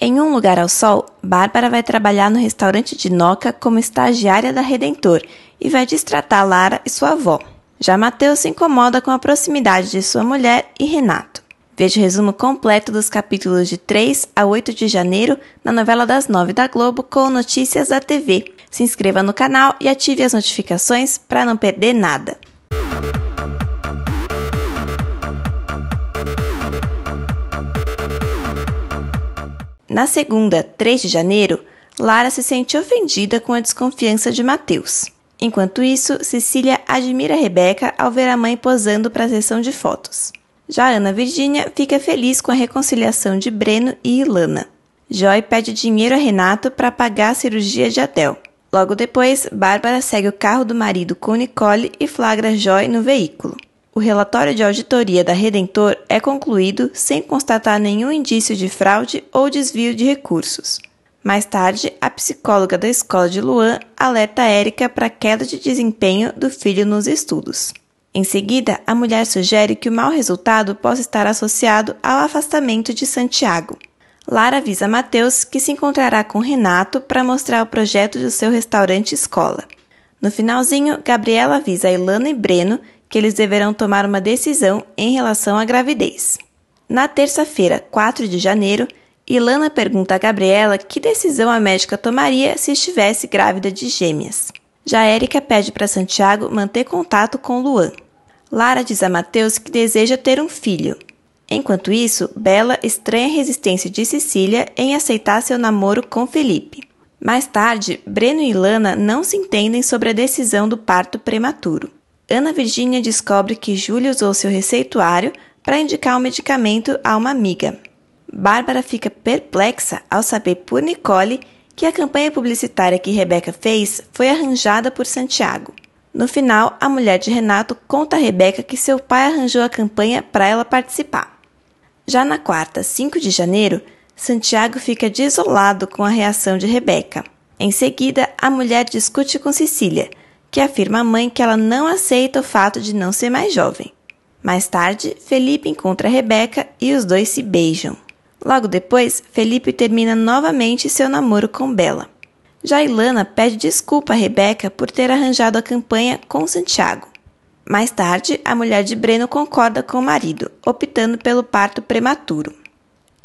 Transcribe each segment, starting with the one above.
Em Um Lugar ao Sol, Bárbara vai trabalhar no restaurante de Noca como estagiária da Redentor e vai distratar Lara e sua avó. Já Mateus se incomoda com a proximidade de sua mulher e Renato. Veja o resumo completo dos capítulos de 3 a 8 de janeiro na novela das 9 da Globo com notícias da TV. Se inscreva no canal e ative as notificações para não perder nada. Na segunda, 3 de janeiro, Lara se sente ofendida com a desconfiança de Mateus. Enquanto isso, Cecília admira Rebeca ao ver a mãe posando para a sessão de fotos. Já Ana Virginia fica feliz com a reconciliação de Breno e Ilana. Joy pede dinheiro a Renato para pagar a cirurgia de Adel. Logo depois, Bárbara segue o carro do marido com Nicole e flagra Joy no veículo. O relatório de auditoria da Redentor é concluído sem constatar nenhum indício de fraude ou desvio de recursos. Mais tarde, a psicóloga da escola de Luan alerta Érica para a queda de desempenho do filho nos estudos. Em seguida, a mulher sugere que o mau resultado possa estar associado ao afastamento de Santiago. Lara avisa Matheus que se encontrará com Renato para mostrar o projeto do seu restaurante escola. No finalzinho, Gabriela avisa Ilana e Breno que eles deverão tomar uma decisão em relação à gravidez. Na terça-feira, 4 de janeiro, Ilana pergunta a Gabriela que decisão a médica tomaria se estivesse grávida de gêmeas. Já Érica pede para Santiago manter contato com Luan. Lara diz a Matheus que deseja ter um filho. Enquanto isso, Bela estranha a resistência de Cecília em aceitar seu namoro com Felipe. Mais tarde, Breno e Ilana não se entendem sobre a decisão do parto prematuro. Ana Virginia descobre que Júlia usou seu receituário para indicar o um medicamento a uma amiga. Bárbara fica perplexa ao saber por Nicole que a campanha publicitária que Rebeca fez foi arranjada por Santiago. No final, a mulher de Renato conta a Rebeca que seu pai arranjou a campanha para ela participar. Já na quarta, 5 de janeiro, Santiago fica desolado com a reação de Rebeca. Em seguida, a mulher discute com Cecília, que afirma à mãe que ela não aceita o fato de não ser mais jovem. Mais tarde, Felipe encontra Rebeca e os dois se beijam. Logo depois, Felipe termina novamente seu namoro com Bela. Lana pede desculpa a Rebeca por ter arranjado a campanha com Santiago. Mais tarde, a mulher de Breno concorda com o marido, optando pelo parto prematuro.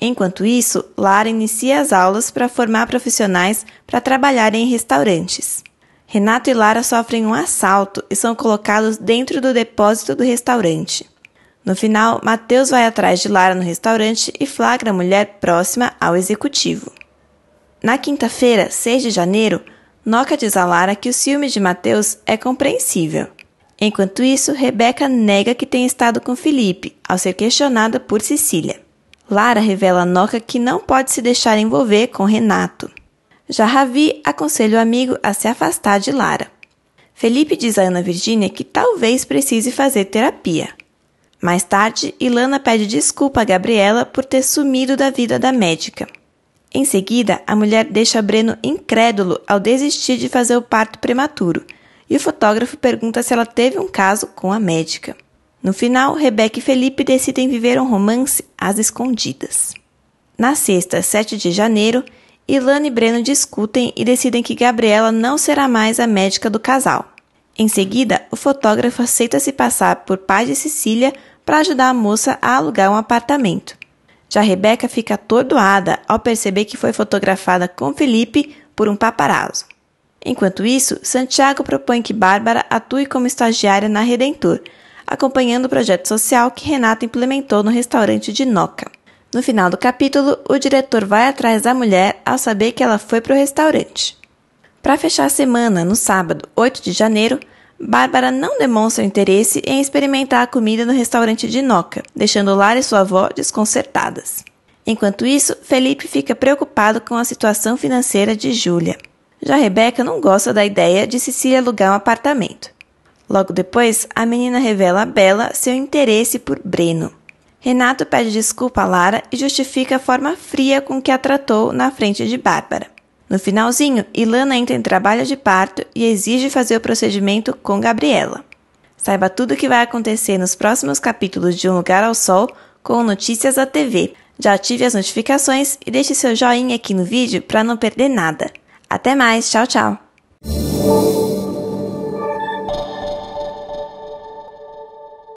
Enquanto isso, Lara inicia as aulas para formar profissionais para trabalhar em restaurantes. Renato e Lara sofrem um assalto e são colocados dentro do depósito do restaurante. No final, Matheus vai atrás de Lara no restaurante e flagra a mulher próxima ao executivo. Na quinta-feira, 6 de janeiro, Noca diz a Lara que o ciúme de Matheus é compreensível. Enquanto isso, Rebeca nega que tenha estado com Felipe, ao ser questionada por Cecília. Lara revela a Noca que não pode se deixar envolver com Renato. Já Ravi aconselha o amigo a se afastar de Lara. Felipe diz a Ana Virginia que talvez precise fazer terapia. Mais tarde, Ilana pede desculpa a Gabriela por ter sumido da vida da médica. Em seguida, a mulher deixa Breno incrédulo ao desistir de fazer o parto prematuro, e o fotógrafo pergunta se ela teve um caso com a médica. No final, Rebeca e Felipe decidem viver um romance às escondidas. Na sexta, 7 de janeiro, Ilana e Breno discutem e decidem que Gabriela não será mais a médica do casal. Em seguida, o fotógrafo aceita se passar por pai de Cecília para ajudar a moça a alugar um apartamento. Já Rebeca fica atordoada ao perceber que foi fotografada com Felipe por um paparazzo. Enquanto isso, Santiago propõe que Bárbara atue como estagiária na Redentor, acompanhando o projeto social que Renata implementou no restaurante de Noca. No final do capítulo, o diretor vai atrás da mulher ao saber que ela foi para o restaurante. Para fechar a semana, no sábado, 8 de janeiro, Bárbara não demonstra interesse em experimentar a comida no restaurante de Noca, deixando Lara e sua avó desconcertadas. Enquanto isso, Felipe fica preocupado com a situação financeira de Júlia. Já Rebeca não gosta da ideia de Cecília alugar um apartamento. Logo depois, a menina revela a Bela seu interesse por Breno. Renato pede desculpa a Lara e justifica a forma fria com que a tratou na frente de Bárbara. No finalzinho, Ilana entra em trabalho de parto e exige fazer o procedimento com Gabriela. Saiba tudo o que vai acontecer nos próximos capítulos de Um Lugar ao Sol com Notícias da TV. Já ative as notificações e deixe seu joinha aqui no vídeo para não perder nada. Até mais, tchau, tchau!